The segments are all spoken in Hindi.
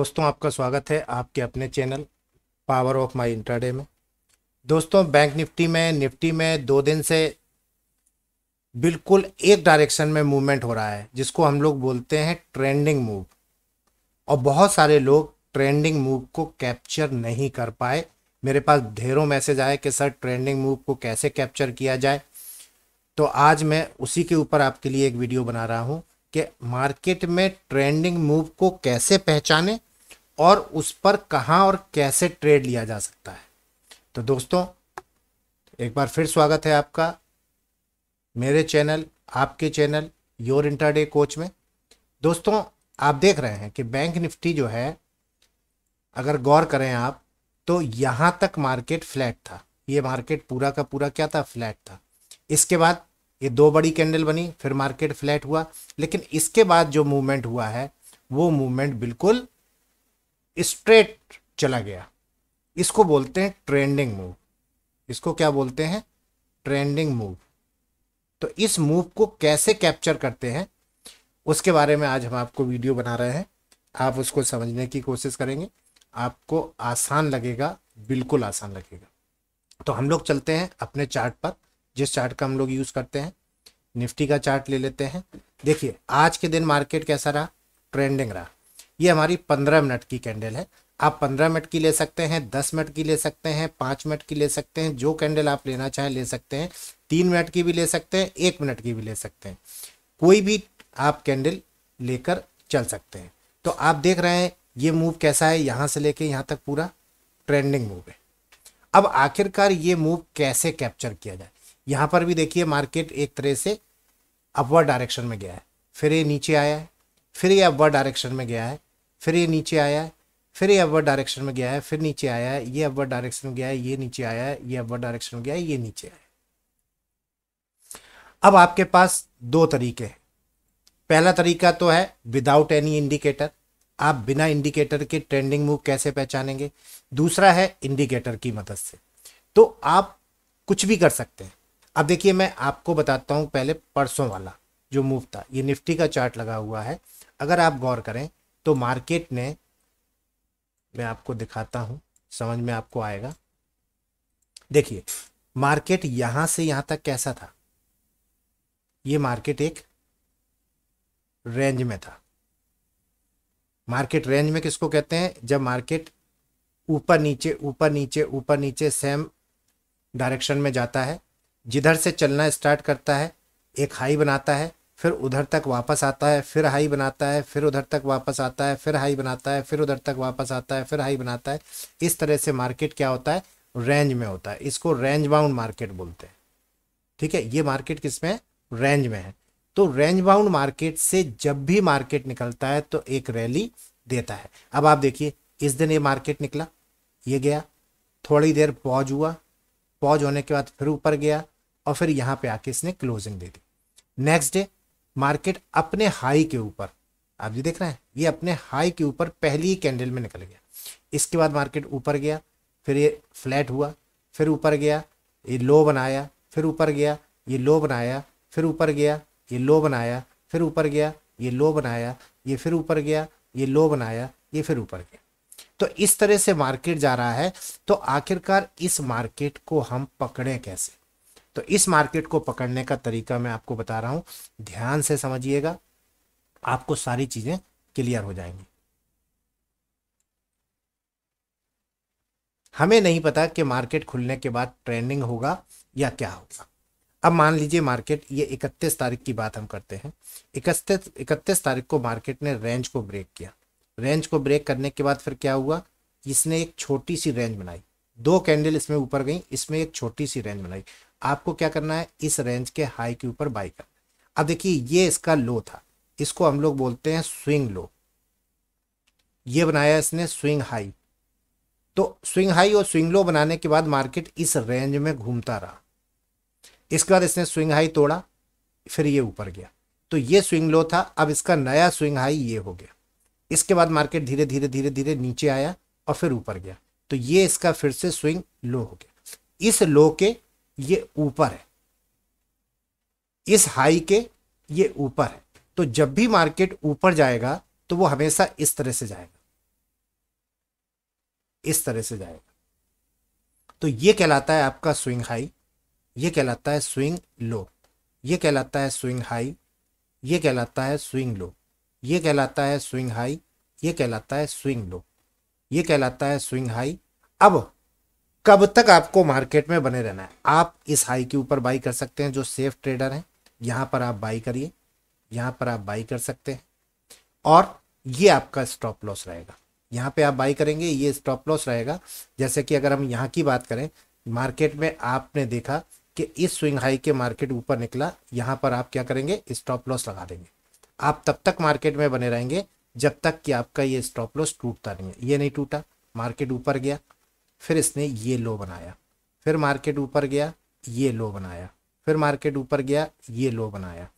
दोस्तों आपका स्वागत है आपके अपने channel power of my intraday में दोस्तों बैंक निफ्टी में निफ्टी में दो दिन से बिल्कुल एक डायरेक्शन में मूवमेंट हो रहा है जिसको हम लोग बोलते हैं ट्रेंडिंग मूव और बहुत सारे लोग ट्रेंडिंग मूव को कैप्चर नहीं कर पाए मेरे पास ढेरों मैसेज आए कि सर ट्रेंडिंग मूव को कैसे कैप्चर किया जाए तो आज मैं उसी के ऊपर आपके लिए एक वीडियो बना रहा हूँ कि मार्केट में ट्रेंडिंग मूव को कैसे पहचाने और उस पर कहाँ और कैसे ट्रेड लिया जा सकता है तो दोस्तों एक बार फिर स्वागत है आपका मेरे चैनल आपके चैनल योर इंटरडे कोच में दोस्तों आप देख रहे हैं कि बैंक निफ्टी जो है अगर गौर करें आप तो यहाँ तक मार्केट फ्लैट था ये मार्केट पूरा का पूरा क्या था फ्लैट था इसके बाद ये दो बड़ी कैंडल बनी फिर मार्केट फ्लैट हुआ लेकिन इसके बाद जो मूवमेंट हुआ है वो मूवमेंट बिल्कुल स्ट्रेट चला गया इसको बोलते हैं ट्रेंडिंग मूव इसको क्या बोलते हैं ट्रेंडिंग मूव तो इस मूव को कैसे कैप्चर करते हैं उसके बारे में आज हम आपको वीडियो बना रहे हैं आप उसको समझने की कोशिश करेंगे आपको आसान लगेगा बिल्कुल आसान लगेगा तो हम लोग चलते हैं अपने चार्ट पर जिस चार्ट का हम लोग यूज़ करते हैं निफ्टी का चार्ट ले लेते हैं देखिए आज के दिन मार्केट कैसा रहा ट्रेंडिंग रहा ये हमारी पंद्रह मिनट की कैंडल है आप पंद्रह मिनट की ले सकते हैं दस मिनट की ले सकते हैं पाँच मिनट की ले सकते हैं जो कैंडल आप लेना चाहें ले सकते हैं तीन मिनट की भी ले सकते हैं एक मिनट की भी ले सकते हैं कोई भी आप कैंडल लेकर चल सकते हैं तो आप देख रहे हैं ये मूव कैसा है यहाँ से लेके यहाँ तक पूरा ट्रेंडिंग मूव है अब आखिरकार ये मूव कैसे कैप्चर किया जाए यहाँ पर भी देखिए मार्केट एक तरह से अपवर्ड डायरेक्शन में गया है फिर ये नीचे आया है फिर ये अपवर्ड डायरेक्शन में गया है फिर ये नीचे आया है फिर ये अपवर्ड डायरेक्शन में गया है फिर नीचे आया है ये अपवर्ड डायरेक्शन में गया है ये नीचे आया है ये अपवर्ड डायरेक्शन में गया है ये नीचे आया अब आपके पास दो तरीके हैं पहला तरीका तो है विदाउट एनी इंडिकेटर आप बिना इंडिकेटर के ट्रेंडिंग मूव कैसे पहचानेंगे दूसरा है इंडिकेटर की मदद से तो आप कुछ भी कर सकते हैं अब देखिए मैं आपको बताता हूं पहले परसों वाला जो मूव था ये निफ्टी का चार्ट लगा हुआ है अगर आप गौर करें तो मार्केट ने मैं आपको दिखाता हूं समझ में आपको आएगा देखिए मार्केट यहां से यहां तक कैसा था ये मार्केट एक रेंज में था मार्केट रेंज में किसको कहते हैं जब मार्केट ऊपर नीचे ऊपर नीचे ऊपर नीचे सेम डायरेक्शन में जाता है जिधर से चलना स्टार्ट करता है एक हाई बनाता है फिर उधर तक वापस आता है फिर हाई बनाता है फिर उधर तक वापस आता है फिर हाई बनाता है फिर उधर तक वापस आता है फिर हाई बनाता है इस तरह से मार्केट क्या होता है रेंज में होता है इसको रेंज बाउंड मार्केट बोलते हैं ठीक है ये मार्केट किस में रेंज में है तो रेंज बाउंड मार्केट से जब भी मार्केट निकलता है तो एक रैली देता है अब आप देखिए इस दिन ये मार्केट निकला ये गया थोड़ी देर पॉज हुआ पॉज होने के बाद फिर ऊपर गया और फिर यहाँ पे आके इसने क्लोजिंग दे दी नेक्स्ट डे मार्केट अपने हाई के ऊपर आप जी देख रहे हैं ये अपने हाई के ऊपर पहली ही कैंडल में निकल गया इसके बाद मार्केट ऊपर गया फिर ये फ्लैट हुआ फिर ऊपर गया ये लो बनाया फिर ऊपर गया ये लो बनाया फिर ऊपर गया ये लो बनाया फिर ऊपर गया ये लो बनाया ये फिर ऊपर गया ये लो बनाया ये फिर ऊपर गया तो इस तरह से मार्केट जा रहा है तो आखिरकार इस मार्केट को हम पकड़े कैसे तो इस मार्केट को पकड़ने का तरीका मैं आपको बता रहा हूं ध्यान से समझिएगा आपको सारी चीज़ें क्लियर हो जाएंगी हमें नहीं पता कि मार्केट खुलने के बाद ट्रेंडिंग होगा या क्या होगा अब मान लीजिए मार्केट ये इकतीस तारीख की बात हम करते हैं इकतीस इकतीस तारीख को मार्केट ने रेंज को ब्रेक किया रेंज को ब्रेक करने के बाद फिर क्या हुआ इसने एक छोटी सी रेंज बनाई दो कैंडल इसमें ऊपर गई इसमें एक छोटी सी रेंज बनाई आपको क्या करना है इस रेंज के हाई के ऊपर बाई करना है अब देखिए ये इसका लो था इसको हम लोग बोलते हैं स्विंग लो ये बनाया इसने स्विंग हाई तो स्विंग हाई और स्विंग लो बनाने के बाद मार्केट इस रेंज में घूमता रहा इसके बाद इसने स्विंग हाई तोड़ा फिर ये ऊपर गया तो ये स्विंग लो था अब इसका नया स्विंग हाई ये हो गया इसके बाद मार्केट धीरे धीरे धीरे धीरे नीचे आया और फिर ऊपर गया तो ये इसका फिर से स्विंग लो हो गया इस लो के ये ऊपर है इस हाई के ये ऊपर है तो जब भी मार्केट ऊपर जाएगा तो वो हमेशा इस तरह से जाएगा इस तरह से जाएगा तो ये कहलाता है आपका स्विंग हाई ये कहलाता है स्विंग लो ये कहलाता है स्विंग हाई ये कहलाता है स्विंग लो ये कहलाता है स्विंग हाई ये कहलाता है स्विंग लो ये कहलाता है स्विंग हाई अब कब तक आपको मार्केट में बने रहना है आप इस हाई के ऊपर बाई कर सकते हैं जो सेफ ट्रेडर हैं यहाँ पर आप बाई करिए यहाँ पर आप बाई कर सकते हैं और ये आपका स्टॉप लॉस रहेगा यहाँ पे आप बाई करेंगे ये स्टॉप लॉस रहेगा जैसे कि अगर हम यहाँ की बात करें मार्केट में आपने देखा कि इस स्विंग हाई के मार्केट ऊपर निकला यहाँ पर आप क्या करेंगे स्टॉप लॉस लगा देंगे आप तब तक मार्केट में बने रहेंगे जब तक कि आपका ये स्टॉप लॉस टूटता नहीं है ये नहीं टूटा मार्केट ऊपर गया फिर इसने ये लो बनाया फिर मार्केट ऊपर गया ये लो बनाया फिर मार्केट ऊपर गया ये लो बनाया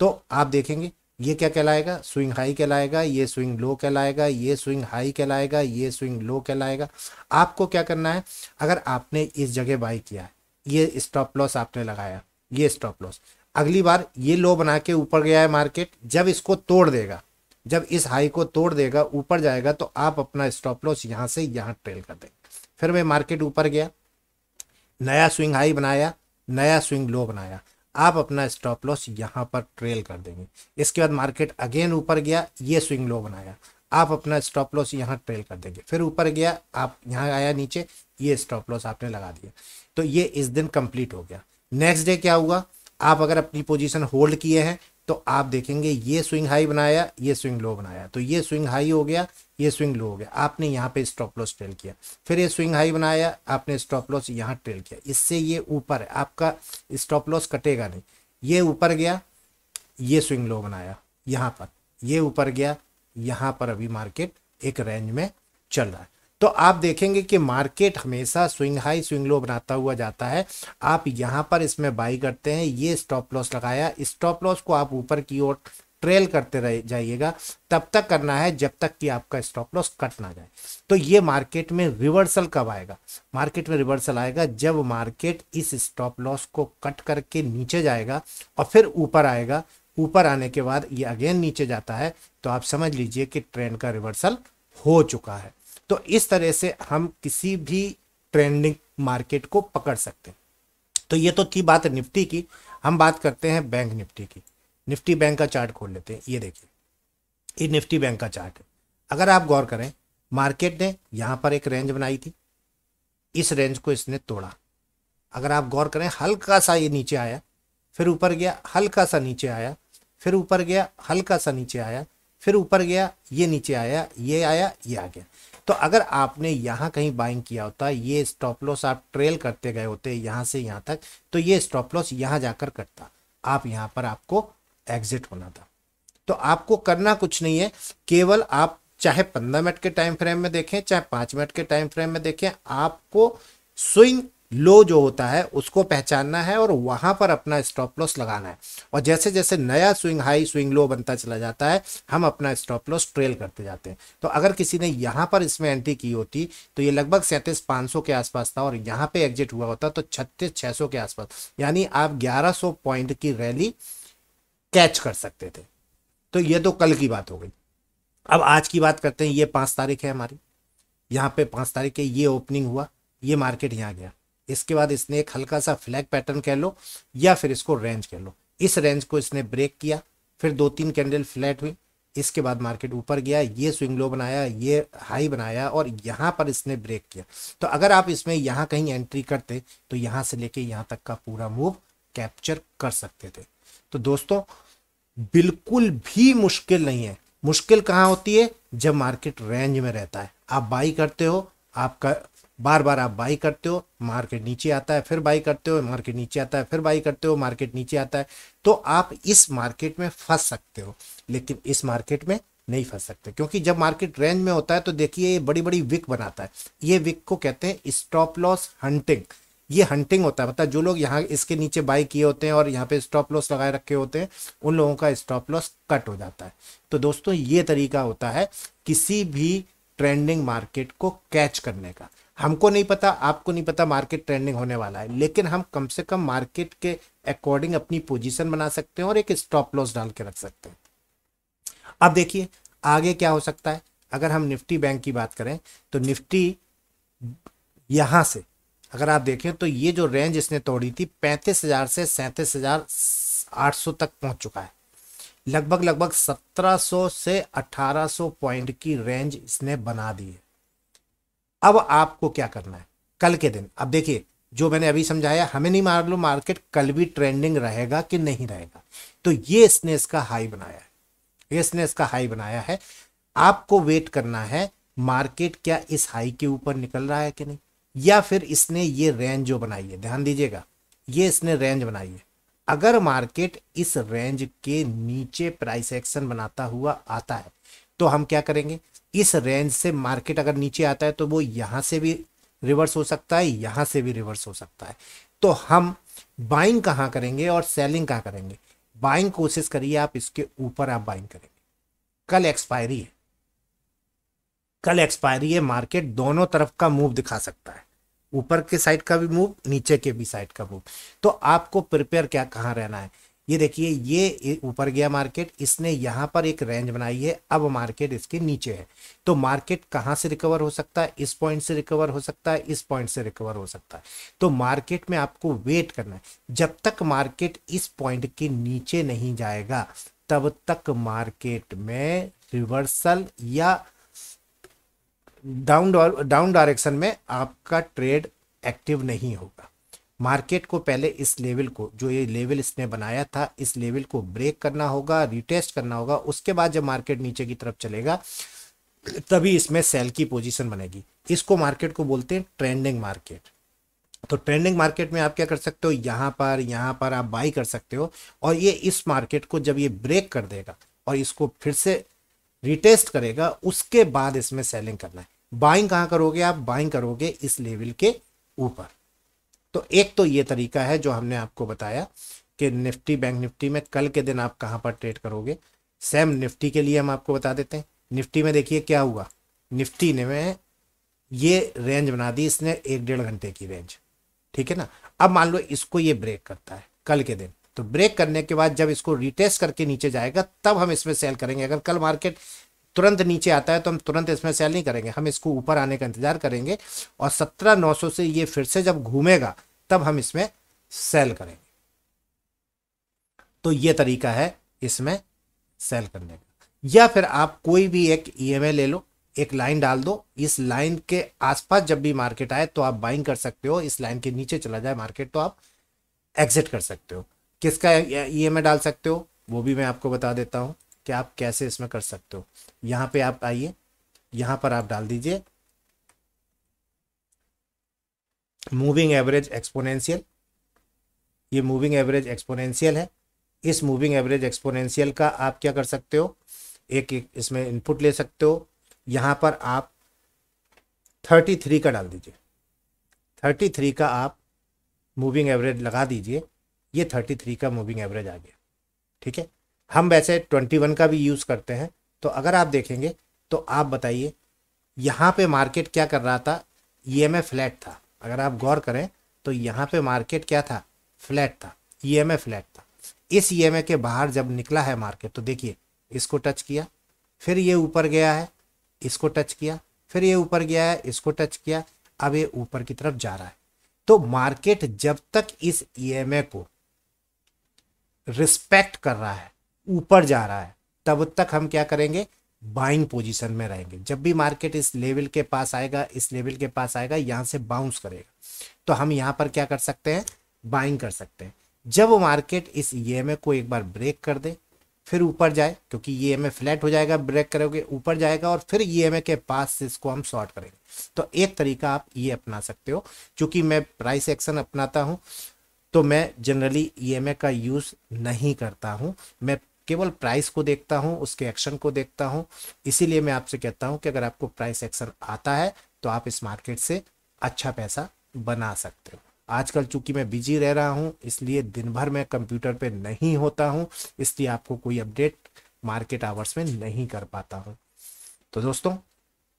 तो आप देखेंगे ये क्या कहलाएगा स्विंग हाई कहलाएगा ये स्विंग लो कहलाएगा ये स्विंग हाई कहलाएगा ये स्विंग लो कहलाएगा आपको क्या करना है अगर आपने इस जगह बाई किया है ये स्टॉप लॉस आपने लगाया ये स्टॉप लॉस अगली बार ये लो बना के ऊपर गया है मार्केट जब इसको तोड़ देगा जब इस हाई को तोड़ देगा ऊपर जाएगा तो आप अपना स्टॉप लॉस यहाँ से यहाँ ट्रेल कर देंगे फिर वह मार्केट ऊपर गया नया स्विंग हाई बनाया नया स्विंग लो बनाया आप अपना स्टॉप लॉस यहाँ पर ट्रेल कर देंगे इसके बाद मार्केट अगेन ऊपर गया ये स्विंग लो बनाया आप अपना स्टॉप लॉस यहाँ ट्रेल कर देंगे फिर ऊपर गया आप यहाँ आया नीचे ये स्टॉप लॉस आपने लगा दिया तो ये इस दिन कंप्लीट हो गया नेक्स्ट डे क्या हुआ आप अगर अपनी पोजीशन होल्ड किए हैं तो आप देखेंगे ये स्विंग हाई बनाया ये स्विंग लो बनाया तो ये स्विंग हाई हो गया ये स्विंग लो हो गया आपने यहाँ पे स्टॉप लॉस ट्रेल किया फिर ये स्विंग हाई बनाया आपने स्टॉप लॉस यहाँ ट्रेल किया इससे ये ऊपर है आपका स्टॉप लॉस कटेगा नहीं ये ऊपर गया ये स्विंग लो बनाया यहाँ पर ये ऊपर गया यहाँ पर अभी मार्केट एक रेंज में चल रहा है तो आप देखेंगे कि मार्केट हमेशा स्विंग हाई स्विंग लो बनाता हुआ जाता है आप यहाँ पर इसमें बाई करते हैं ये स्टॉप लॉस लगाया स्टॉप लॉस को आप ऊपर की ओर ट्रेल करते रह जाइएगा तब तक करना है जब तक कि आपका स्टॉप लॉस कट ना जाए तो ये मार्केट में रिवर्सल कब आएगा मार्केट में रिवर्सल आएगा जब मार्केट इस स्टॉप लॉस को कट करके नीचे जाएगा और फिर ऊपर आएगा ऊपर आने के बाद ये अगेन नीचे जाता है तो आप समझ लीजिए कि ट्रेंड का रिवर्सल हो चुका है तो इस तरह से हम किसी भी ट्रेंडिंग मार्केट को पकड़ सकते हैं तो ये तो थी बात निफ्टी की हम बात करते हैं बैंक निफ्टी की निफ्टी बैंक का चार्ट खोल लेते हैं ये देखिए ये निफ्टी बैंक का चार्ट है अगर आप गौर करें मार्केट ने यहाँ पर एक रेंज बनाई थी इस रेंज को इसने तोड़ा अगर आप गौर करें हल्का सा ये नीचे आया फिर ऊपर गया हल्का सा नीचे आया फिर ऊपर गया हल्का सा नीचे आया फिर ऊपर गया ये नीचे आया ये आया ये आ गया तो अगर आपने यहाँ कहीं बाइंग किया होता ये स्टॉप लॉस आप ट्रेल करते गए होते यहाँ से यहाँ तक तो ये स्टॉप लॉस यहाँ जाकर कटता आप यहाँ पर आपको एग्जिट होना था तो आपको करना कुछ नहीं है केवल आप चाहे पंद्रह मिनट के टाइम फ्रेम में देखें चाहे पाँच मिनट के टाइम फ्रेम में देखें आपको स्विंग लो जो होता है उसको पहचानना है और वहां पर अपना स्टॉप लॉस लगाना है और जैसे जैसे नया स्विंग हाई स्विंग लो बनता चला जाता है हम अपना स्टॉप लॉस ट्रेल करते जाते हैं तो अगर किसी ने यहाँ पर इसमें एंट्री की होती तो ये लगभग सैंतीस पाँच के आसपास था और यहाँ पे एग्जिट हुआ होता तो छत्तीस छः के आसपास यानी आप ग्यारह पॉइंट की रैली कैच कर सकते थे तो ये तो कल की बात हो गई अब आज की बात करते हैं ये पाँच तारीख है हमारी यहाँ पे पाँच तारीख है ये ओपनिंग हुआ ये मार्केट यहाँ गया इसके बाद इसने एक हल्का सा फ्लैग पैटर्न कह लो या फिर इसको रेंज कह लो इस रेंज को इसने ब्रेक किया फिर दो तीन कैंडल फ्लैट हुई इसके बाद मार्केट ऊपर गया ये स्विंग लो बनाया ये हाई बनाया और यहाँ पर इसने ब्रेक किया तो अगर आप इसमें यहाँ कहीं एंट्री करते तो यहाँ से लेके यहाँ तक का पूरा मूव कैप्चर कर सकते थे तो दोस्तों बिल्कुल भी मुश्किल नहीं है मुश्किल कहाँ होती है जब मार्केट रेंज में रहता है आप बाई करते हो आपका बार बार आप बाई करते हो मार्केट नीचे आता है फिर बाई करते हो मार्केट नीचे आता है फिर बाई करते हो मार्केट नीचे आता है तो आप इस मार्केट में फंस सकते हो लेकिन इस मार्केट में नहीं फंस सकते क्योंकि जब मार्केट रेंज में होता है तो देखिए ये बड़ी बड़ी विक बनाता है ये विक को कहते हैं स्टॉप लॉस हंटिंग ये हंटिंग होता है मतलब जो लोग यहाँ इसके नीचे बाई किए होते हैं और यहाँ पे स्टॉप लॉस लगाए रखे होते हैं उन लोगों का स्टॉप लॉस कट हो जाता है तो दोस्तों ये तरीका होता है किसी भी ट्रेंडिंग मार्केट को कैच करने का हमको नहीं पता आपको नहीं पता मार्केट ट्रेंडिंग होने वाला है लेकिन हम कम से कम मार्केट के अकॉर्डिंग अपनी पोजीशन बना सकते हैं और एक स्टॉप लॉस डाल के रख सकते हैं अब देखिए आगे क्या हो सकता है अगर हम निफ्टी बैंक की बात करें तो निफ्टी यहां से अगर आप देखें तो ये जो रेंज इसने तोड़ी थी पैंतीस हज़ार से सैंतीस हज़ार आठ सौ तक पहुंच चुका है लगभग लगभग सत्रह से अठारह पॉइंट की रेंज इसने बना दी है अब आपको क्या करना है कल के दिन अब देखिए जो मैंने अभी समझाया हमें नहीं मार लो मार्केट कल भी ट्रेंडिंग रहेगा कि नहीं रहेगा तो ये इसने इसका हाई बनाया है ये इसने इसका हाई बनाया है आपको वेट करना है मार्केट क्या इस हाई के ऊपर निकल रहा है कि नहीं या फिर इसने ये रेंज जो बनाई है ध्यान दीजिएगा ये इसने रेंज बनाई है अगर मार्केट इस रेंज के नीचे प्राइस एक्शन बनाता हुआ आता है तो हम क्या करेंगे इस रेंज से मार्केट अगर नीचे आता है तो वो यहां से भी रिवर्स हो सकता है यहां से भी रिवर्स हो सकता है तो हम बाइंग कहां करेंगे और सेलिंग कहां करेंगे बाइंग कोशिश करिए आप इसके ऊपर आप बाइंग करेंगे कल एक्सपायरी है कल एक्सपायरी है मार्केट दोनों तरफ का मूव दिखा सकता है ऊपर के साइड का भी मूव नीचे के भी साइड का मूव तो आपको प्रिपेयर क्या कहां रहना है ये देखिए ये ऊपर गया मार्केट इसने यहाँ पर एक रेंज बनाई है अब मार्केट इसके नीचे है तो मार्केट कहाँ से रिकवर हो सकता है इस पॉइंट से रिकवर हो सकता है इस पॉइंट से रिकवर हो सकता है तो मार्केट में आपको वेट करना है जब तक मार्केट इस पॉइंट के नीचे नहीं जाएगा तब तक मार्केट में रिवर्सल या डाउन डाउन डायरेक्शन में आपका ट्रेड एक्टिव नहीं होगा मार्केट को पहले इस लेवल को जो ये लेवल इसने बनाया था इस लेवल को ब्रेक करना होगा रिटेस्ट करना होगा उसके बाद जब मार्केट नीचे की तरफ चलेगा तभी इसमें सेल की पोजीशन बनेगी इसको मार्केट को बोलते हैं ट्रेंडिंग मार्केट तो ट्रेंडिंग मार्केट में आप क्या कर सकते हो यहाँ पर यहाँ पर आप बाई कर सकते हो और ये इस मार्केट को जब ये ब्रेक कर देगा और इसको फिर से रिटेस्ट करेगा उसके बाद इसमें सेलिंग करना है बाइंग कहाँ करोगे आप बाइंग करोगे इस लेवल के ऊपर तो एक तो ये तरीका है जो हमने आपको बताया कि निफ्टी बैंक निफ्टी में कल के दिन आप कहाँ पर ट्रेड करोगे सेम निफ्टी के लिए हम आपको बता देते हैं निफ्टी में देखिए क्या हुआ निफ्टी ने में ये रेंज बना दी इसने एक डेढ़ घंटे की रेंज ठीक है ना अब मान लो इसको ये ब्रेक करता है कल के दिन तो ब्रेक करने के बाद जब इसको रिटेस्ट करके नीचे जाएगा तब हम इसमें सेल करेंगे अगर कल मार्केट तुरंत नीचे आता है तो हम तुरंत इसमें सेल नहीं करेंगे हम इसको ऊपर आने का इंतजार करेंगे और सत्रह नौ सौ से ये फिर से जब घूमेगा तब हम इसमें सेल करेंगे तो ये तरीका है इसमें सेल करने का या फिर आप कोई भी एक ईएमए e ले लो एक लाइन डाल दो इस लाइन के आसपास जब भी मार्केट आए तो आप बाइंग कर सकते हो इस लाइन के नीचे चला जाए मार्केट तो आप एग्जिट कर सकते हो किसका ए e डाल सकते हो वो भी मैं आपको बता देता हूं कि आप कैसे इसमें कर सकते हो यहाँ पे आप आइए यहाँ पर आप डाल दीजिए मूविंग एवरेज एक्सपोनेंशियल ये मूविंग एवरेज एक्सपोनेंशियल है इस मूविंग एवरेज एक्सपोनेंशियल का आप क्या कर सकते हो एक, एक इसमें इनपुट ले सकते हो यहाँ पर आप थर्टी थ्री का डाल दीजिए थर्टी थ्री का आप मूविंग एवरेज लगा दीजिए ये थर्टी थ्री का मूविंग एवरेज आ गया ठीक है हम वैसे ट्वेंटी वन का भी यूज़ करते हैं तो अगर आप देखेंगे तो आप बताइए यहाँ पे मार्केट क्या कर रहा था ई e फ्लैट था अगर आप गौर करें तो यहाँ पे मार्केट क्या था फ्लैट था ई e फ्लैट था इस ई e के बाहर जब निकला है मार्केट तो देखिए इसको टच किया फिर ये ऊपर गया है इसको टच किया फिर ये ऊपर गया है इसको टच किया अब ये ऊपर की तरफ जा रहा है तो मार्केट जब तक इस ई को रिस्पेक्ट कर रहा है ऊपर जा रहा है तब तक हम क्या करेंगे बाइंग पोजीशन में रहेंगे जब भी मार्केट इस लेवल के पास आएगा इस लेवल के पास आएगा यहाँ से बाउंस करेगा तो हम यहाँ पर क्या कर सकते हैं बाइंग कर सकते हैं जब मार्केट इस ई e को एक बार ब्रेक कर दे फिर ऊपर जाए क्योंकि ई एम फ्लैट हो जाएगा ब्रेक करोगे ऊपर जाएगा और फिर ई e के पास से इसको हम शॉर्ट करेंगे तो एक तरीका आप ये अपना सकते हो क्योंकि मैं प्राइस एक्शन अपनाता हूँ तो मैं जनरली ई e का यूज़ नहीं करता हूँ मैं केवल प्राइस को देखता हूँ उसके एक्शन को देखता हूँ इसीलिए मैं आपसे कहता हूँ कि अगर आपको प्राइस एक्शन आता है तो आप इस मार्केट से अच्छा पैसा बना सकते हो आजकल चूंकि मैं बिजी रह रहा हूँ इसलिए दिन भर मैं कंप्यूटर पे नहीं होता हूँ इसलिए आपको कोई अपडेट मार्केट आवर्स में नहीं कर पाता हूँ तो दोस्तों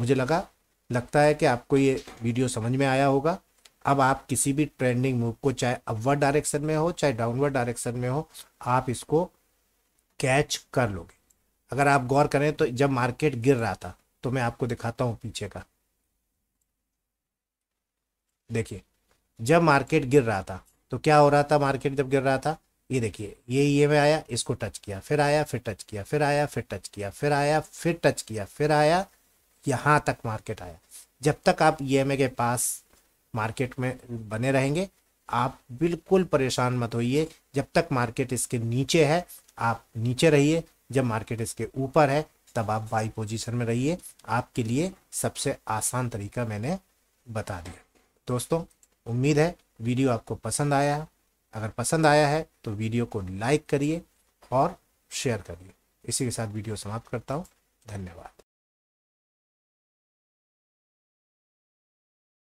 मुझे लगा लगता है कि आपको ये वीडियो समझ में आया होगा अब आप किसी भी ट्रेंडिंग मूव को चाहे अपवर्ड डायरेक्शन में हो चाहे डाउनवर्ड डायरेक्शन में हो आप इसको कैच कर लोगे अगर आप गौर करें तो जब मार्केट गिर रहा था तो मैं आपको दिखाता हूं पीछे का देखिए जब मार्केट गिर रहा था तो क्या हो रहा था मार्केट जब गिर रहा था ये देखिए ये ई में आया इसको टच किया फिर आया फिर टच किया फिर आया फिर टच किया फिर आया फिर टच किया फिर आया यहां तक मार्केट आया जब तक आप ई के पास मार्केट में बने रहेंगे आप बिल्कुल परेशान मत होइए जब तक मार्केट इसके नीचे है आप नीचे रहिए जब मार्केट इसके ऊपर है तब आप बाई पोजीशन में रहिए आपके लिए सबसे आसान तरीका मैंने बता दिया दोस्तों उम्मीद है वीडियो आपको पसंद आया अगर पसंद आया है तो वीडियो को लाइक करिए और शेयर करिए इसी के साथ वीडियो समाप्त करता हूँ धन्यवाद